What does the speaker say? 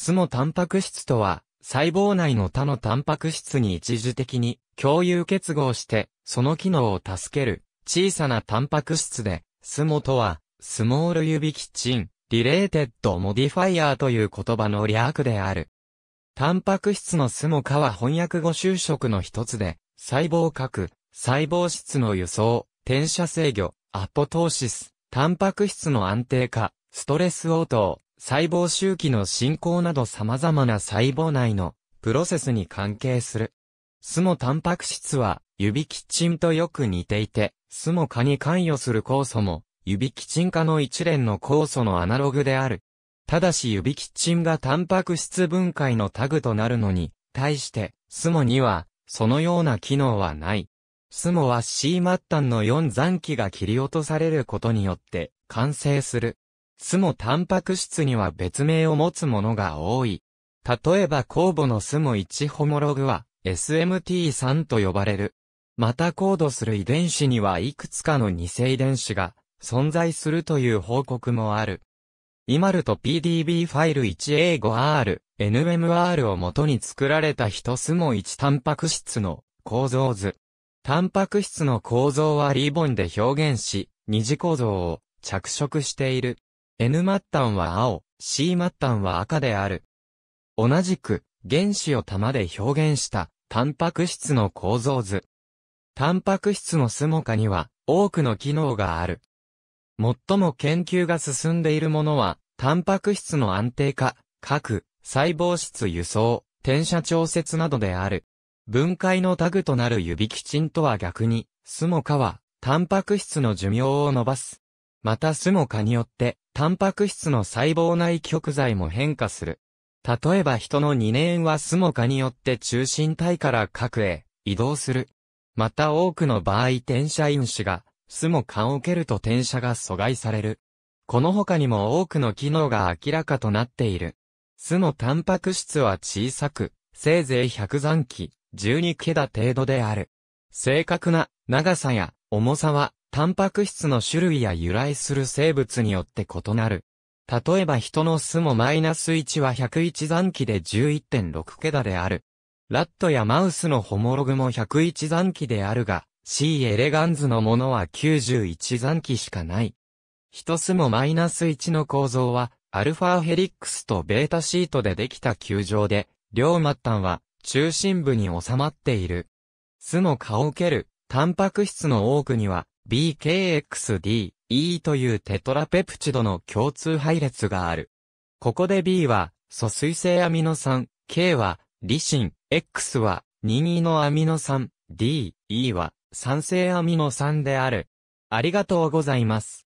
スモタンパク質とは、細胞内の他のタンパク質に一時的に共有結合して、その機能を助ける小さなタンパク質で、スモとは、スモール指キッチン、リレーテッドモディファイアーという言葉の略である。タンパク質のスモ化は翻訳語修飾の一つで、細胞核、細胞質の輸送、転写制御、アポトーシス、タンパク質の安定化、ストレス応答、細胞周期の進行など様々な細胞内のプロセスに関係する。スモタンパク質は、指キッチンとよく似ていて、スモ化に関与する酵素も、指キッチン化の一連の酵素のアナログである。ただし指キッチンがタンパク質分解のタグとなるのに、対して、スモには、そのような機能はない。スモは C 末端の4残機が切り落とされることによって、完成する。酢もタンパク質には別名を持つものが多い。例えば酵母の酢も1ホモログは SMT3 と呼ばれる。またコードする遺伝子にはいくつかの偽遺伝子が存在するという報告もある。今ると PDB ファイル 1A5R、NMR を元に作られた一スモ1タンパク質の構造図。タンパク質の構造はリボンで表現し、二次構造を着色している。N 末端は青、C 末端は赤である。同じく、原子を玉で表現した、タンパク質の構造図。タンパク質のスモカには、多くの機能がある。最も研究が進んでいるものは、タンパク質の安定化、核、細胞質輸送、転写調節などである。分解のタグとなる指キチンとは逆に、スモカは、タンパク質の寿命を伸ばす。またスモカによって、タンパク質の細胞内極材も変化する。例えば人の2年はスモ化によって中心体から核へ移動する。また多くの場合転写因子がスモ化を受けると転写が阻害される。この他にも多くの機能が明らかとなっている。スのタンパク質は小さく、せいぜい100残機、12桁程度である。正確な長さや重さはタンパク質の種類や由来する生物によって異なる。例えば人の巣もマイナス1は101残機で11.6桁である。ラットやマウスのホモログも101残機であるが、C エレガンズのものは91残機しかない。一巣もマイナス1の構造は、アルファヘリックスとベータシートでできた球状で、両末端は中心部に収まっている。巣も顔を受ける、タンパク質の多くには、BKXD、E というテトラペプチドの共通配列がある。ここで B は、疎水性アミノ酸、K は、リシン、X は、任意のアミノ酸、D、E は、酸性アミノ酸である。ありがとうございます。